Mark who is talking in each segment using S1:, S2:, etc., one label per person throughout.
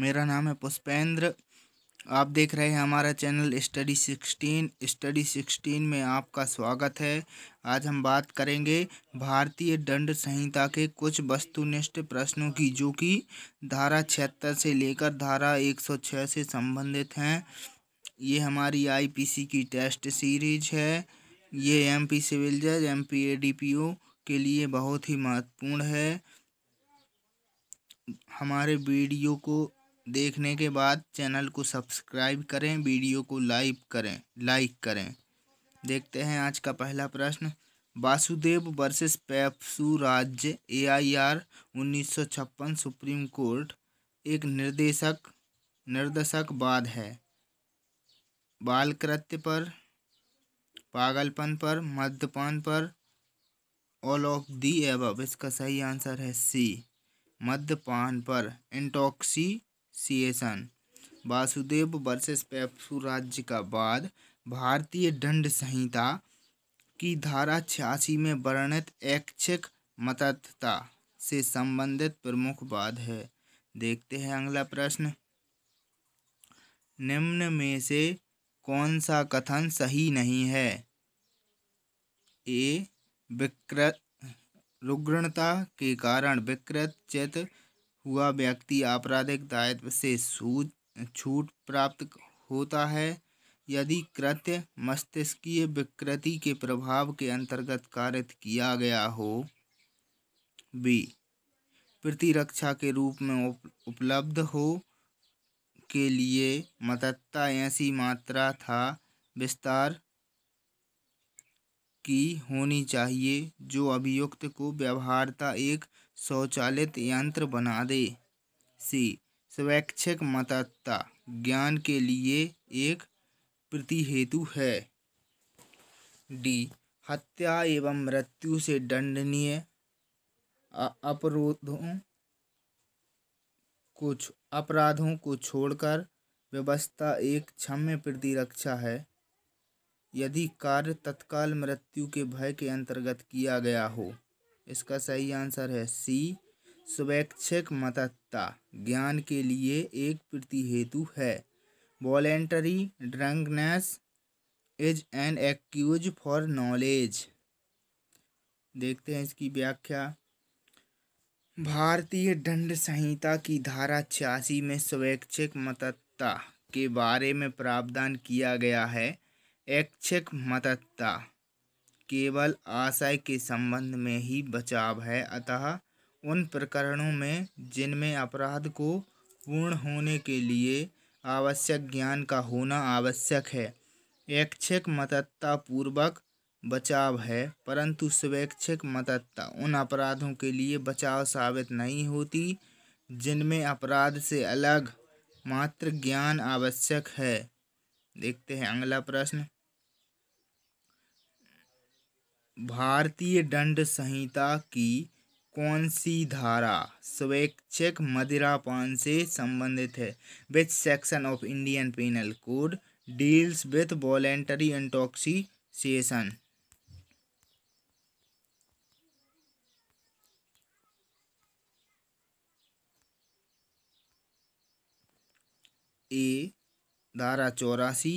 S1: मेरा नाम है पुष्पेंद्र आप देख रहे हैं हमारा channel study sixteen study sixteen में आपका स्वागत है आज हम बात करेंगे भारतीय दंड संहिता के कुछ वस्तुनिष्ठ प्रश्नों की जो कि धारा छिहत्तर से लेकर धारा एक सौ छः से संबंधित हैं ये हमारी आईपीसी की टेस्ट सीरीज है ये एमपी सिविल जज M P A D P O के लिए बहुत ही महत्वपूर्ण है हमारे वीडियो को देखने के बाद चैनल को सब्सक्राइब करें वीडियो को लाइव करें लाइक करें देखते हैं आज का पहला प्रश्न वासुदेव वर्सेस पैप्सू राज्य एआईआर 1956 सुप्रीम कोर्ट एक निर्देशक निर्देशक बाद है बाल कृत्य पर पागलपन पर मद्यपान पर ऑल ऑफ दी एब इसका सही आंसर है सी मद्यपान पर intoxication Vasudev versus PEPSU राज्य का बाद भारतीय दंड संहिता की धारा छियासी में वर्णित ऐच्छिक मतत्ता से संबंधित प्रमुख बाद है देखते हैं अगला प्रश्न निम्न में से कौन सा कथन सही नहीं है ए विकृत रुग्णता के कारण विकृत चित्र हुआ व्यक्ति आपराधिक दायित्व से छूट प्राप्त होता है यदि कृत्य मस्तिष्कीय विकृति के प्रभाव के अंतर्गत कारित किया गया हो बी प्रतिरक्षा के रूप में उपलब्ध हो के लिए मतत्ता ऐसी मात्रा था विस्तार की होनी चाहिए जो अभियुक्त को व्यवहारता एक स्वचालित यंत्र बना दे सी स्वैच्छिक मतत्ता ज्ञान के लिए एक प्रतिहेतु है डी हत्या एवं मृत्यु से दंडनीय अपराधों को अपराधों को छोड़कर व्यवस्था एक क्षम्य प्रतिरक्षा है यदि कार्य तत्काल मृत्यु के भय के अंतर्गत किया गया हो इसका सही आंसर है सी स्वैच्छिक मतत्ता ज्ञान के लिए एक प्रति हेतु है voluntary drunkenness is an excuse for knowledge देखते हैं इसकी व्याख्या भारतीय दंड संहिता की धारा छियासी में स्वैच्छिक मतत्ता के बारे में प्रावधान किया गया है ऐच्छिक मतत्ता केवल आशय के संबंध में ही बचाव है अतः उन प्रकरणों में जिनमें अपराध को पूर्ण होने के लिए आवश्यक ज्ञान का होना आवश्यक है ऐच्छिक मतत्तापूर्वक बचाव है परंतु स्वैच्छिक मतत्ता उन अपराधों के लिए बचाव साबित नहीं होती जिनमें अपराध से अलग मात्र ज्ञान आवश्यक है देखते हैं अगला प्रश्न भारतीय दंड संहिता की कौन सी धारा स्वैच्छिक मदिरापान से संबंधित है which section of Indian Penal Code deals with voluntary intoxication A धारा चौरासी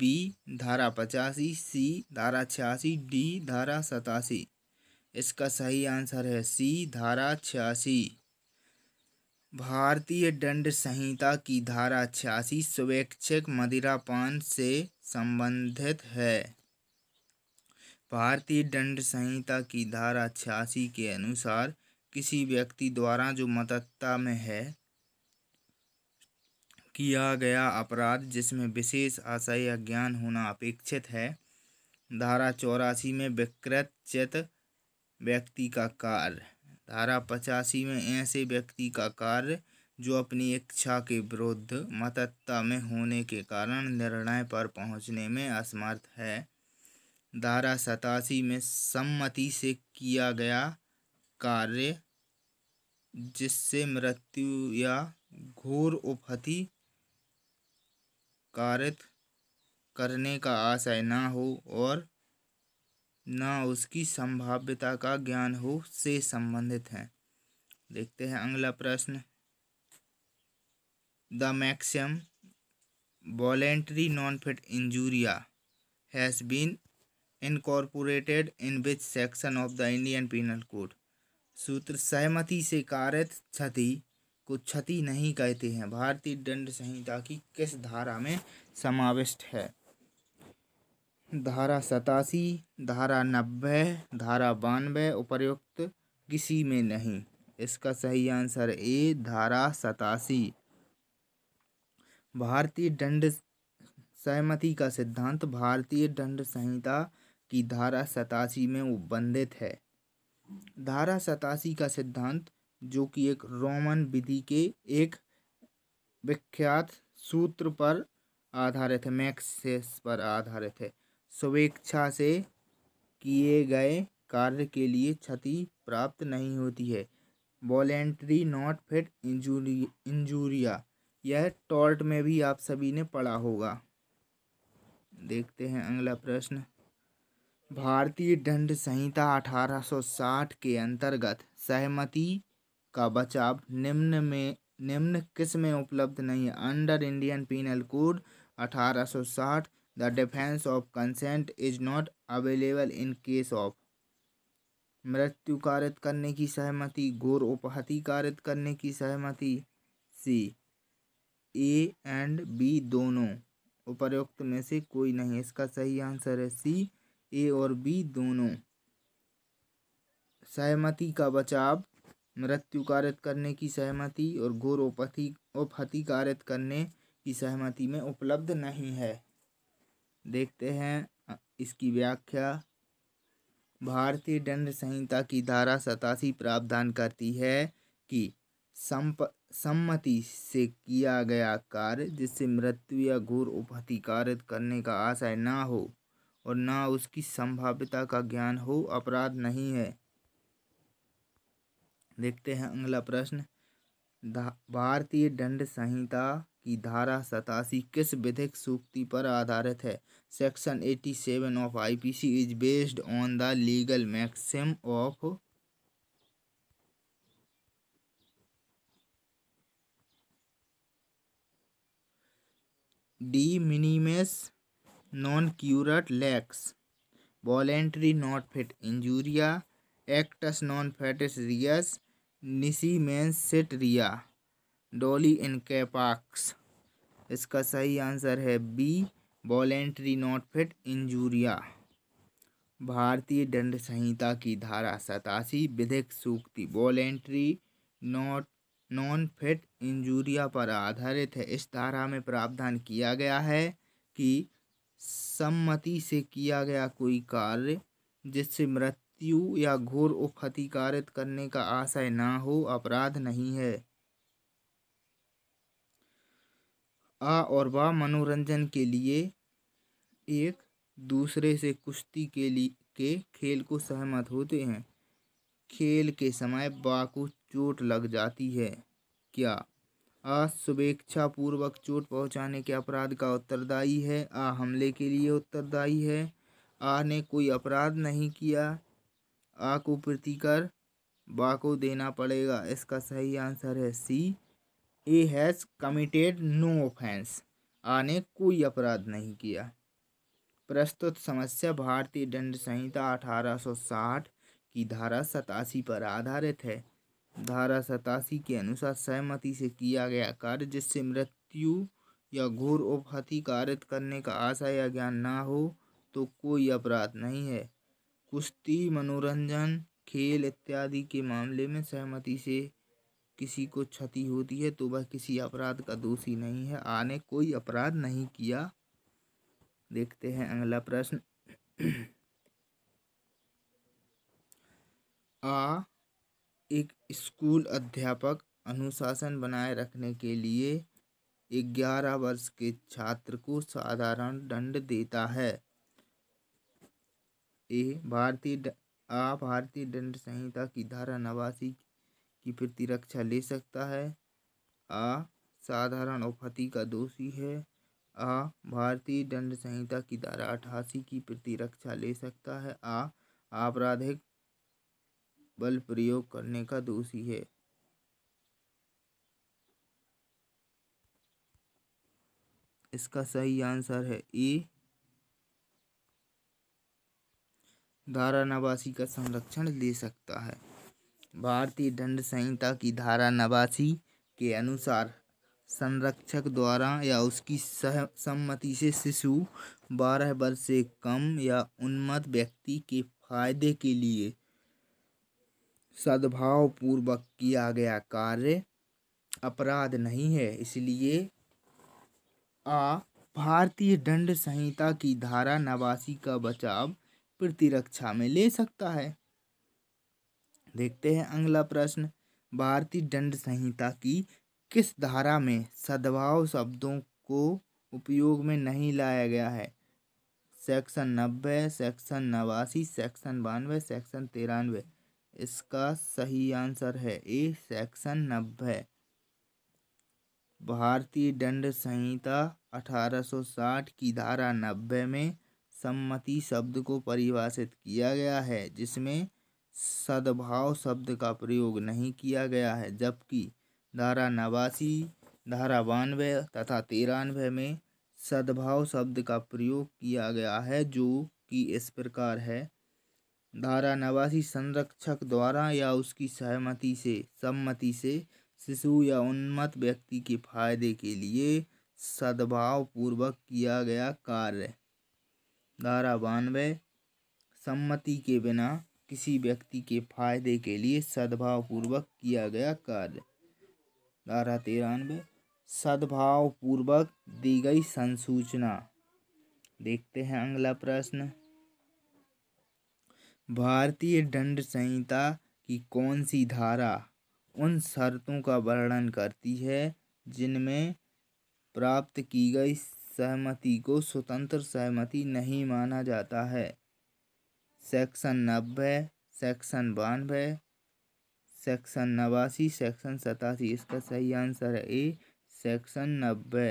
S1: बी धारा पचासी सी धारा छियासी डी धारा सतासी इसका सही आंसर है सी धारा छियासी भारतीय दंड संहिता की धारा छियासी स्वैच्छिक मदिरापान से संबंधित है भारतीय दंड संहिता की धारा छियासी के अनुसार किसी व्यक्ति द्वारा जो मदत्ता में है किया गया अपराध जिसमें विशेष आशय या ज्ञान होना अपेक्षित है धारा चौरासी में विकृत चित व्यक्ति का कार्य धारा पचासी में ऐसे व्यक्ति का कार्य जो अपनी इच्छा के विरुद्ध मतत्ता में होने के कारण निर्णय पर पहुंचने में असमर्थ है धारा सतासी में सम्मति से किया गया कार्य जिससे मृत्यु या घोर उपहति कारित करने का आशय ना हो और ना उसकी संभाव्यता का ज्ञान हो से संबंधित है देखते हैं अगला प्रश्न the maxim volenti non fit injuria has been incorporated in which section of the Indian Penal Code सूत्र सहमति से कारित क्षति को क्षति नहीं कहते हैं भारतीय दंड संहिता की किस धारा में समाविष्ट है धारा सतासी धारा नब्बे धारा बानवे उपर्युक्त किसी में नहीं इसका सही आंसर ए धारा सतासी भारतीय दंड सहमति का सिद्धांत भारतीय दंड संहिता की धारा सतासी में उपबंधित है धारा सतासी का सिद्धांत जो कि एक रोमन विधि के एक विख्यात सूत्र पर आधारित है मैक्सेस पर आधारित है स्वेच्छा से किए गए कार्य के लिए क्षति प्राप्त नहीं होती है volenti not fit injury injuria यह टॉल्ट में भी आप सभी ने पढ़ा होगा देखते हैं अगला प्रश्न भारतीय दंड संहिता 1860 के अंतर्गत सहमति का बचाव निम्न में निम्न किस में उपलब्ध नहीं है अंडर इंडियन पीनल कोड अठारह सौ साठ the defence of consent is not available in case of मृत्यु कारित करने की सहमति घोर उपहति कारित करने की सहमति सी ए एंड बी दोनों उपर्युक्त में से कोई नहीं इसका सही आंसर है सी ए और बी दोनों सहमति का बचाव मृत्यु कारित करने की सहमति और घोर उपति उपहति कारित करने की सहमति में उपलब्ध नहीं है देखते हैं इसकी व्याख्या भारतीय दंड संहिता की धारा सतासी प्रावधान करती है कि संप सम्मति से किया गया कार्य जिससे मृत्यु या घोर उपहति कारित करने का आशय ना हो और ना उसकी संभाव्यता का ज्ञान हो अपराध नहीं है देखते हैं अगला प्रश्न भारतीय दंड संहिता की धारा सतासी किस विधिक सूक्ति पर आधारित है section eighty seven of IPC is based on the legal maxim of de minimis non curat lex volenti not fit injuria actus non फेटिस reus nisi mens sit rea doli incapax इसका सही आंसर है B volenti not fit injuria भारतीय दंड संहिता की धारा सतासी विधिक सूक्ति volenti not non fit injuria पर आधारित है इस धारा में प्रावधान किया गया है कि सम्मति से किया गया कोई कार्य जिससे मृत मृत्यु या घोर उपहतिकारित करने का आशय ना हो अपराध नहीं है आ और वाह मनोरंजन के लिए एक दूसरे से कुश्ती के लिए के खेल को सहमत होते हैं खेल के समय बा को चोट लग जाती है क्या आ शुभेच्छा पूर्वक चोट पहुंचाने के अपराध का उत्तरदायी है आ हमले के लिए उत्तरदायी है आ ने कोई अपराध नहीं किया आ को प्रतिकर बा को देना पड़ेगा इसका सही आंसर है C A has committed no offence आ ने कोई अपराध नहीं किया प्रस्तुत समस्या भारतीय दंड संहिता अठारह की धारा सतासी पर आधारित है धारा सतासी के अनुसार सहमति से किया गया कार्य जिससे मृत्यु या घोर उपहति कारित करने का आशा या ज्ञान ना हो तो कोई अपराध नहीं है कुश्ती मनोरंजन खेल इत्यादि के मामले में सहमति से किसी को क्षति होती है तो वह किसी अपराध का दोषी नहीं है आ ने कोई अपराध नहीं किया देखते हैं अगला प्रश्न आ एक स्कूल अध्यापक अनुशासन बनाए रखने के लिए ग्यारह वर्ष के छात्र को साधारण दंड देता है ए भारतीय आ भारतीय दंड संहिता की धारा नवासी की प्रतिरक्षा ले सकता है आ साधारण औपति का दोषी है आ भारतीय दंड संहिता की धारा अठासी की प्रतिरक्षा ले सकता है आ आपराधिक बल प्रयोग करने का दोषी है इसका सही आंसर है ए धारा नवासी का संरक्षण ले सकता है भारतीय दंड संहिता की धारा नवासी के अनुसार संरक्षक द्वारा या उसकी सह सम्मति से शिशु बारह वर्ष से कम या उन्मत्त व्यक्ति के फायदे के लिए सद्भाव पूर्वक किया गया कार्य अपराध नहीं है इसलिए आ भारतीय दंड संहिता की धारा नवासी का बचाव प्रतिरक्षा में ले सकता है देखते हैं अगला प्रश्न भारतीय दंड संहिता की किस धारा में सद्भाव शब्दों को उपयोग में नहीं लाया गया है सेक्शन नब्बे सेक्शन नवासी सेक्शन बानवे सेक्शन तिरानवे इसका सही आंसर है ए सेक्शन नब्बे भारतीय दंड संहिता 1860 की धारा नब्बे में सम्मति शब्द को परिभाषित किया गया है जिसमें सद्भाव शब्द का प्रयोग नहीं किया गया है जबकि धारा नवासी धारा बानवे तथा तिरानवे में सद्भाव शब्द का प्रयोग किया गया है जो कि इस प्रकार है धारा नवासी संरक्षक द्वारा या उसकी सहमति से सम्मति से शिशु या उन्मत्त व्यक्ति के फायदे के लिए सद्भाव पूर्वक किया गया कार्य धारा बानवे सम्मति के बिना किसी व्यक्ति के फायदे के लिए सद्भावपूर्वक किया गया कार्य धारा तिरानवे सद्भावपूर्वक दी गई संसूचना देखते हैं अगला प्रश्न भारतीय दंड संहिता की कौन सी धारा उन शर्तों का वर्णन करती है जिनमें प्राप्त की गई सहमति को स्वतंत्र सहमति नहीं माना जाता है सेक्शन नब्बे सेक्शन बानवे सेक्शन नवासी सेक्शन सतासी इसका सही आंसर है ए सेक्शन नब्बे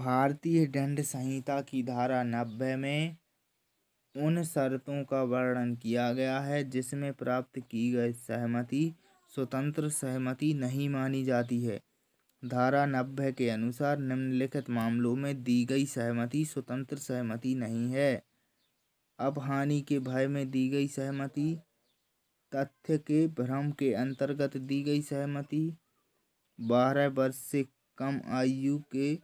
S1: भारतीय दंड संहिता की धारा नब्बे में उन शर्तों का वर्णन किया गया है जिसमें प्राप्त की गई सहमति स्वतंत्र सहमति नहीं मानी जाती है धारा नब्बे के अनुसार निम्नलिखित मामलों में दी गई सहमति स्वतंत्र सहमति नहीं है अब हानि के भय में दी गई सहमति तथ्य के भ्रम के अंतर्गत दी गई सहमति बारह वर्ष से कम आयु के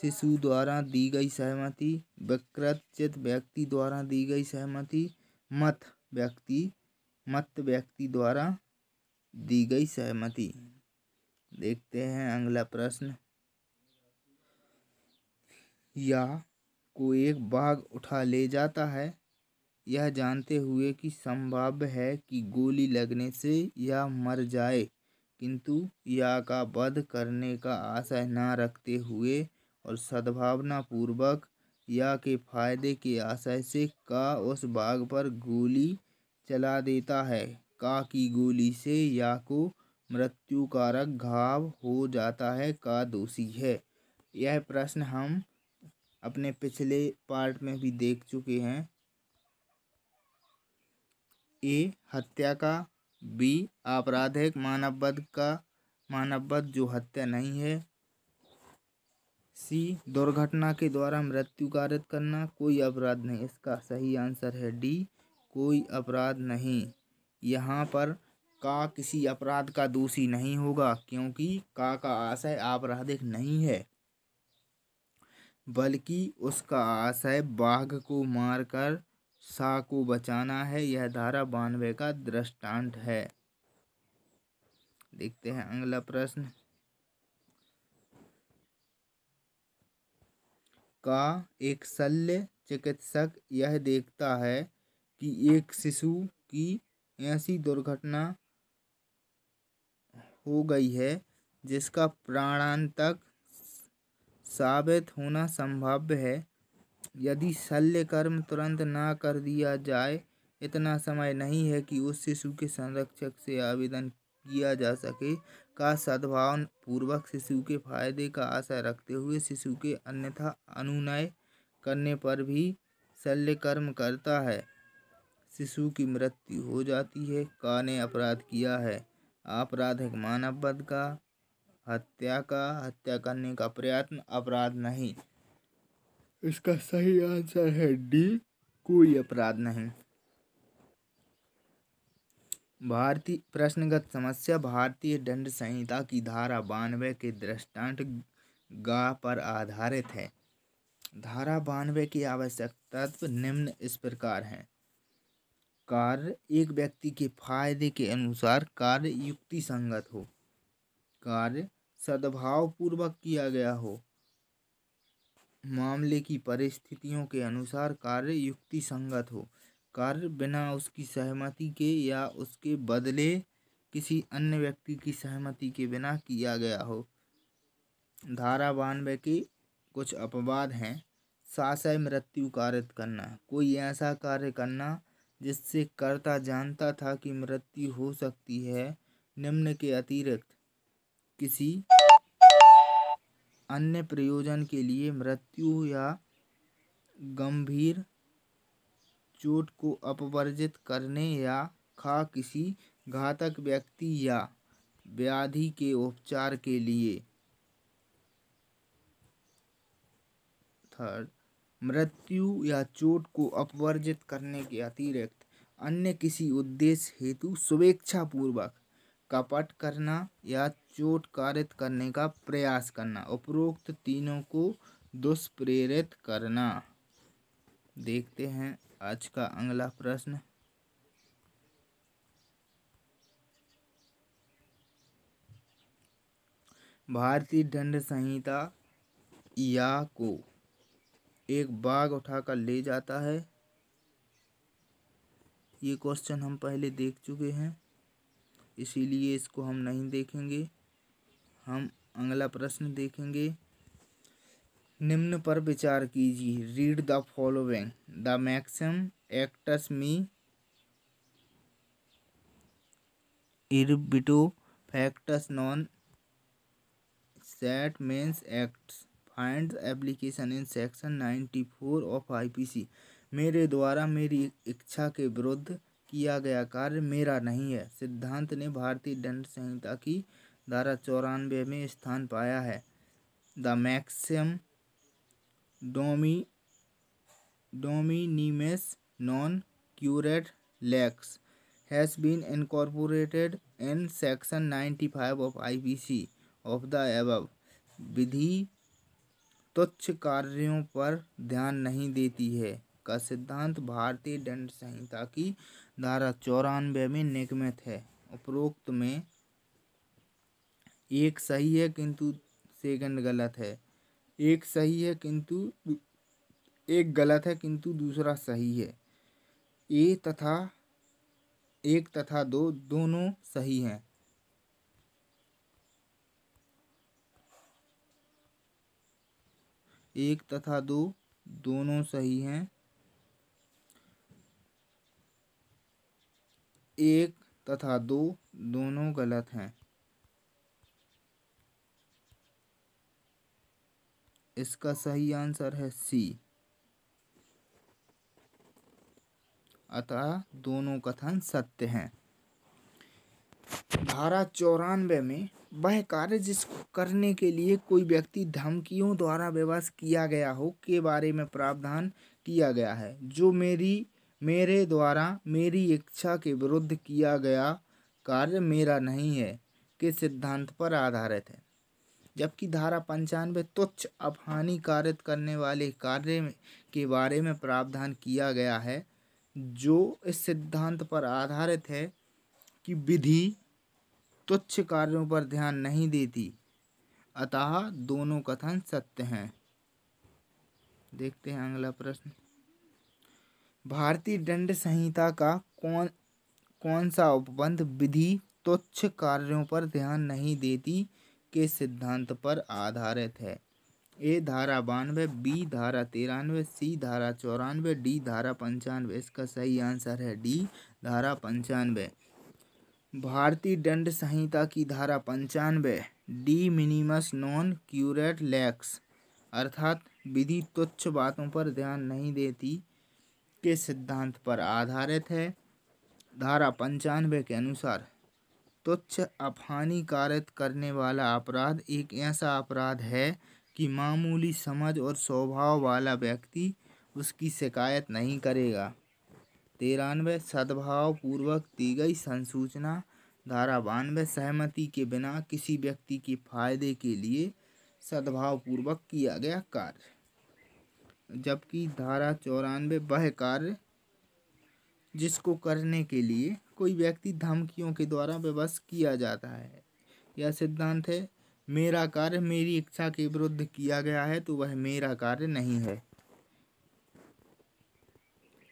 S1: शिशु द्वारा दी गई सहमति विकृतचित व्यक्ति द्वारा दी गई सहमति मत व्यक्ति मत व्यक्ति द्वारा दी गई सहमति देखते हैं अगला प्रश्न या को एक बाघ उठा ले जाता है यह जानते हुए कि संभाव्य है कि गोली लगने से यह मर जाए किंतु या का वध करने का आशय न रखते हुए और सद्भावना पूर्वक या के फायदे के आशय से का उस बाघ पर गोली चला देता है का की गोली से या को मृत्युकारक घाव हो जाता है का दोषी है यह प्रश्न हम अपने पिछले पार्ट में भी देख चुके हैं ए हत्या का बी आपराधिक मानवबद्ध का मानवबद्ध जो हत्या नहीं है सी दुर्घटना के द्वारा मृत्यु कारित करना कोई अपराध नहीं इसका सही आंसर है डी कोई अपराध नहीं यहाँ पर का किसी अपराध का दोषी नहीं होगा क्योंकि का का आशय आपराधिक नहीं है बल्कि उसका आशय बाघ को मारकर शाह को बचाना है यह धारा बानवे का दृष्टांत है देखते हैं अगला प्रश्न का एक शल्य चिकित्सक यह देखता है कि एक शिशु की ऐसी दुर्घटना हो गई है जिसका प्राणांतक साबित होना संभाव्य है यदि शल्य कर्म तुरंत ना कर दिया जाए इतना समय नहीं है कि उस शिशु के संरक्षक से आवेदन किया जा सके का सद्भाव पूर्वक शिशु के फायदे का आशा रखते हुए शिशु के अन्यथा अनुनय करने पर भी शल्य कर्म करता है शिशु की मृत्यु हो जाती है का ने अपराध किया है आपराधिक है का हत्या का हत्या करने का प्रयत्न अपराध नहीं इसका सही आंसर है डी कोई अपराध नहीं भारतीय प्रश्नगत समस्या भारतीय दंड संहिता की धारा बानवे के दृष्टांत गा पर आधारित है धारा बानवे की आवश्यकता निम्न इस प्रकार हैं कार्य एक व्यक्ति के फायदे के अनुसार कार्य युक्ति संगत हो कार्य सद्भाव पूर्वक किया गया हो मामले की परिस्थितियों के अनुसार कार्य युक्ति संगत हो कार्य बिना उसकी सहमति के या उसके बदले किसी अन्य व्यक्ति की सहमति के बिना किया गया हो धारा बानवे के कुछ अपवाद हैं साय मृत्यु कारित करना कोई ऐसा कार्य करना जिससे कर्ता जानता था कि मृत्यु हो सकती है निम्न के अतिरिक्त किसी अन्य प्रयोजन के लिए मृत्यु या गंभीर चोट को अपवर्जित करने या खा किसी घातक व्यक्ति या व्याधि के उपचार के लिए थर्ड मृत्यु या चोट को अपवर्जित करने के अतिरिक्त अन्य किसी उद्देश्य हेतु स्वेच्छापूर्वक कपट करना या चोट कारित करने का प्रयास करना उपरोक्त तीनों को दुष्प्रेरित करना देखते हैं आज का अगला प्रश्न भारतीय दंड संहिता या को एक बाघ उठाकर ले जाता है ये क्वेश्चन हम पहले देख चुके हैं इसीलिए इसको हम नहीं देखेंगे हम अगला प्रश्न देखेंगे निम्न पर विचार कीजिए read the following the maxim actus me इरबिटो factus non est meus actus find section ninety four of I P C मेरे द्वारा मेरी इच्छा के विरुद्ध किया गया कार्य मेरा नहीं है सिद्धांत ने भारतीय दंड संहिता की धारा चौरानवे में स्थान पाया है द मैक्सिम डोमी de minimis non curat lex has been incorporated in section ninety five of C of the above विधि तुच्छ कार्यों पर ध्यान नहीं देती है का सिद्धांत भारतीय दंड संहिता की धारा चौरानवे में निगमित है उपरोक्त में एक सही है किंतु सेकंड गलत है एक सही है किंतु एक गलत है किंतु दूसरा सही है ए तथा एक तथा दो दोनों सही हैं एक तथा दो दोनों सही हैं एक तथा दो दोनों गलत हैं इसका सही आंसर है सी अतः दोनों कथन सत्य हैं धारा चौरानवे में वह कार्य जिसको करने के लिए कोई व्यक्ति धमकियों द्वारा व्यवस्थ किया गया हो के बारे में प्रावधान किया गया है जो मेरी मेरे द्वारा मेरी इच्छा के विरुद्ध किया गया कार्य मेरा नहीं है के सिद्धांत पर आधारित है जबकि धारा पंचानवे तुच्छ अपहानी करने वाले कार्य के बारे में प्रावधान किया गया है जो इस सिद्धांत पर आधारित है कि विधि तुच्छ कार्यों पर ध्यान नहीं देती अतः दोनों कथन सत्य हैं देखते हैं अगला प्रश्न भारतीय दंड संहिता का कौन कौन सा उपबंध विधि तुच्छ कार्यों पर ध्यान नहीं देती के सिद्धांत पर आधारित है ए धारा बानवे बी धारा तिरानवे सी धारा चौरानवे डी धारा पंचानवे इसका सही आंसर है डी धारा पंचानवे भारतीय दंड संहिता की धारा पंचानवे de minimis non curat lex अर्थात विधि तुच्छ बातों पर ध्यान नहीं देती के सिद्धांत पर आधारित है धारा पंचानवे के अनुसार तुच्छ अपहानिकारित करने वाला अपराध एक ऐसा अपराध है कि मामूली समझ और स्वभाव वाला व्यक्ति उसकी शिकायत नहीं करेगा तिरानवे सद्भावपूर्वक दी गई संसूचना धारा बानवे सहमति के बिना किसी व्यक्ति के फायदे के लिए सद्भावपूर्वक किया गया कार्य जबकि धारा चौरानवे वह कार्य जिसको करने के लिए कोई व्यक्ति धमकियों के द्वारा विवश किया जाता है यह सिद्धांत है मेरा कार्य मेरी इच्छा के विरुद्ध किया गया है तो वह मेरा कार्य नहीं है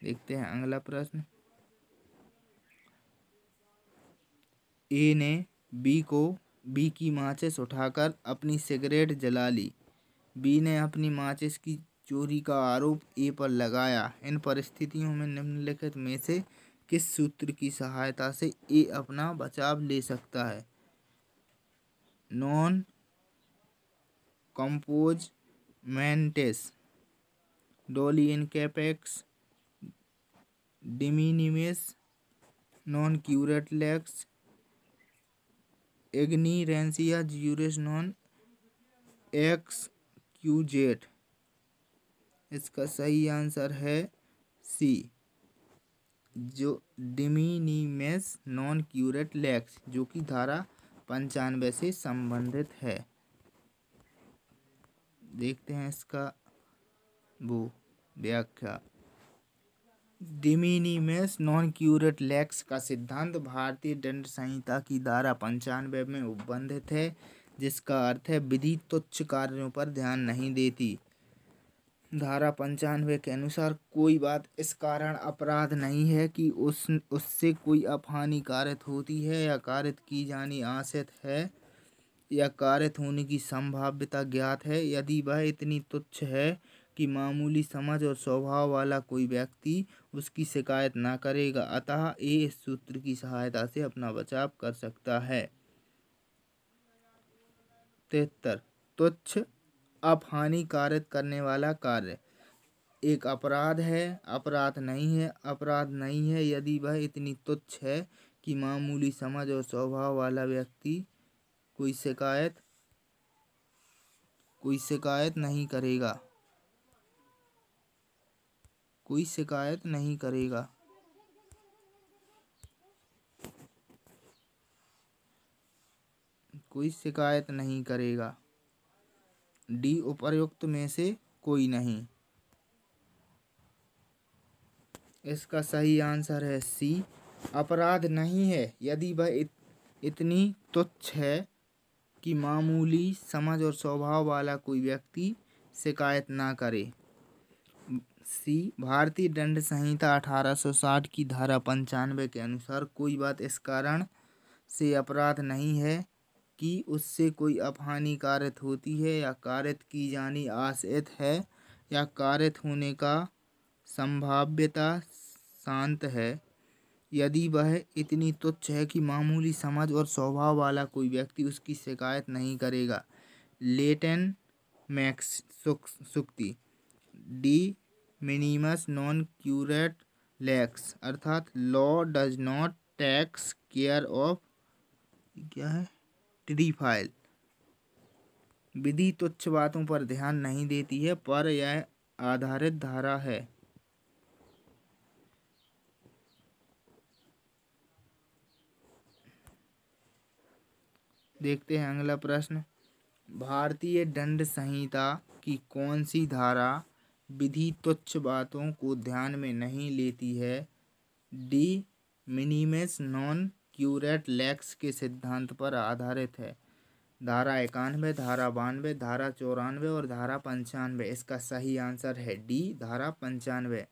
S1: देखते हैं अगला प्रश्न ए ने बी को बी की माचिस उठाकर अपनी सिगरेट जला ली बी ने अपनी माचिस की चोरी का आरोप ए पर लगाया इन परिस्थितियों में निम्नलिखित में से किस सूत्र की सहायता से ए अपना बचाव ले सकता है नॉन कंपोज मैंटेस डोली इनकेपेक्स डिमिनिमिस नॉन क्यूरेट लेक्स एग्नी रेंसिया नॉन एक्स क्यूजेट इसका सही आंसर है सी जो डिमिनिमेस नॉन क्यूरेट लैक्स जो कि धारा पंचानवे से संबंधित है देखते हैं इसका वो व्याख्या डिमिनिमेस नॉन क्यूरेट लैक्स का सिद्धांत भारतीय दंड संहिता की धारा पंचानवे में उपबंधित है जिसका अर्थ है विधि तुच्छ कार्यों पर ध्यान नहीं देती धारा पंचानवे के अनुसार कोई बात इस कारण अपराध नहीं है कि उस उससे कोई अपहानि कारित होती है या कारित की जानी आशित है या कारित होने की संभाव्यता ज्ञात है यदि वह इतनी तुच्छ है कि मामूली समझ और स्वभाव वाला कोई व्यक्ति उसकी शिकायत ना करेगा अतः ये इस सूत्र की सहायता से अपना बचाव कर सकता है तिहत्तर तुच्छ अप करने वाला कार्य एक अपराध है अपराध नहीं है अपराध नहीं है यदि वह इतनी तुच्छ है कि मामूली समझ और स्वभाव वाला व्यक्ति कोई शिकायत कोई शिकायत नहीं करेगा कोई शिकायत नहीं करेगा कोई शिकायत नहीं करेगा डी उपर्युक्त में से कोई नहीं इसका सही आंसर है सी अपराध नहीं है यदि वह इत, इतनी तुच्छ है कि मामूली समझ और स्वभाव वाला कोई व्यक्ति शिकायत ना करे सी भारतीय दंड संहिता 1860 की धारा पंचानवे के अनुसार कोई बात इस कारण से अपराध नहीं है कि उससे कोई अपहानि कारित होती है या कारित की जानी आशित है या कारित होने का संभाव्यता शांत है यदि वह इतनी तुच्छ है कि मामूली समझ और स्वभाव वाला कोई व्यक्ति उसकी शिकायत नहीं करेगा लेटन मैक्स सुक्ति de minimis non curat lex अर्थात law does not take care of क्या है ट्री फाइल विधि तुच्छ बातों पर ध्यान नहीं देती है पर यह आधारित धारा है देखते हैं अगला प्रश्न भारतीय दंड संहिता की कौन सी धारा विधि तुच्छ बातों को ध्यान में नहीं लेती है de minimis non curat lex के सिद्धांत पर आधारित है धारा इक्यानवे धारा बानवे धारा चौरानवे और धारा पंचानवे इसका सही आंसर है डी धारा पंचानवे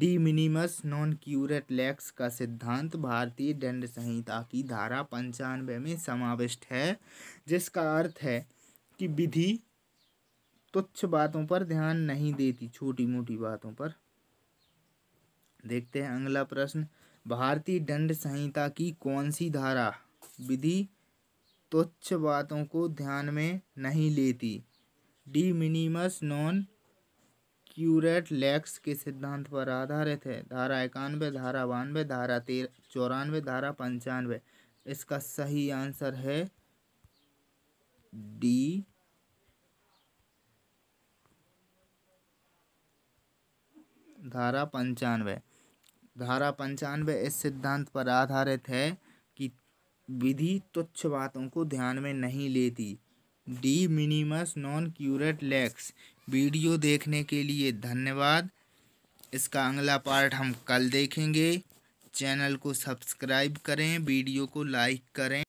S1: de minimis non curat lex का सिद्धांत भारतीय दंड संहिता की धारा पंचानवे में समाविष्ट है जिसका अर्थ है कि विधि तुच्छ बातों पर ध्यान नहीं देती छोटी मोटी बातों पर देखते हैं अगला प्रश्न भारतीय दंड संहिता की कौन सी धारा विधि तुच्छ बातों को ध्यान में नहीं लेती de minimis non curat lex के सिद्धांत पर आधारित है धारा इक्यानवे धारा बानवे धारा तेरह चौरानवे धारा पंचानवे इसका सही आंसर है डी धारा पंचानवे धारा पंचानवे इस सिद्धांत पर आधारित है कि विधि तुच्छ बातों को ध्यान में नहीं लेती de minimis non curate lex video देखने के लिए धन्यवाद इसका अगला पार्ट हम कल देखेंगे चैनल को सब्सक्राइब करें वीडियो को लाइक करें